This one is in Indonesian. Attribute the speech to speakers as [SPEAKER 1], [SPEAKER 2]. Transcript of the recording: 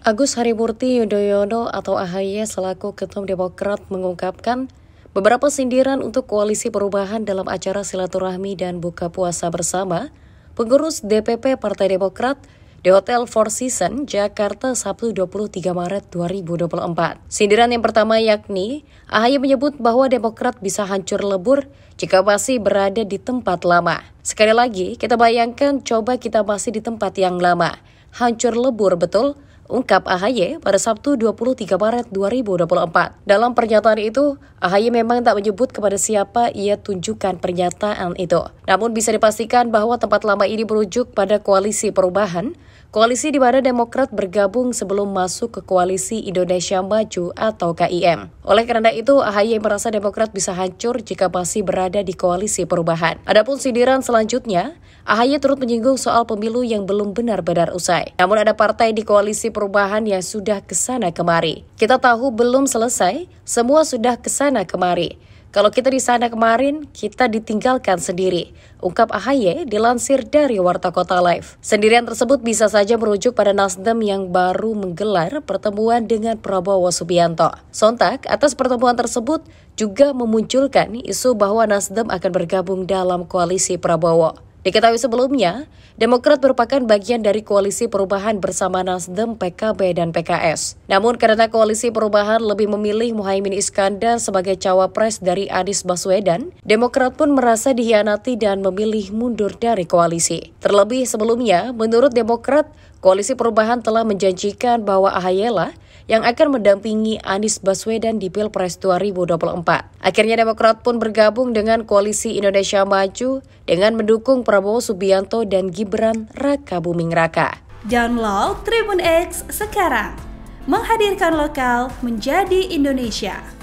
[SPEAKER 1] Agus Harimurti Yudhoyono atau AHY selaku Ketum Demokrat mengungkapkan beberapa sindiran untuk koalisi perubahan dalam acara silaturahmi dan buka puasa bersama pengurus DPP Partai Demokrat di Hotel Four Seasons, Jakarta, Sabtu 23 Maret 2024. Sindiran yang pertama yakni, AHY menyebut bahwa Demokrat bisa hancur lebur jika masih berada di tempat lama. Sekali lagi, kita bayangkan coba kita masih di tempat yang lama. Hancur lebur, betul? ungkap AHY pada Sabtu 23 Maret 2024. Dalam pernyataan itu, AHY memang tak menyebut kepada siapa ia tunjukkan pernyataan itu. Namun bisa dipastikan bahwa tempat lama ini merujuk pada koalisi perubahan koalisi di mana Demokrat bergabung sebelum masuk ke koalisi Indonesia Maju atau KIM. Oleh karena itu, AHY merasa Demokrat bisa hancur jika masih berada di koalisi perubahan. Adapun sindiran selanjutnya, AHY turut menyinggung soal pemilu yang belum benar-benar usai. Namun ada partai di koalisi perubahan yang sudah kesana kemari. Kita tahu belum selesai, semua sudah kesana kemari. Kalau kita di sana kemarin, kita ditinggalkan sendiri. Ungkap AHY dilansir dari Warta Kota Live. Sendirian tersebut bisa saja merujuk pada Nasdem yang baru menggelar pertemuan dengan Prabowo Subianto. Sontak atas pertemuan tersebut juga memunculkan isu bahwa Nasdem akan bergabung dalam koalisi Prabowo. Diketahui sebelumnya, Demokrat merupakan bagian dari koalisi perubahan bersama Nasdem, PKB, dan PKS. Namun karena koalisi perubahan lebih memilih Muhaimin Iskandar sebagai cawapres dari Anies Baswedan, Demokrat pun merasa dihianati dan memilih mundur dari koalisi. Terlebih sebelumnya, menurut Demokrat, koalisi perubahan telah menjanjikan bahwa Ahayela yang akan mendampingi Anies Baswedan di Pilpres 2024. Akhirnya Demokrat pun bergabung dengan Koalisi Indonesia Maju dengan mendukung Prabowo Subianto dan Gibran Raka Buming Raka. Download Tribun X sekarang. Menghadirkan lokal menjadi Indonesia.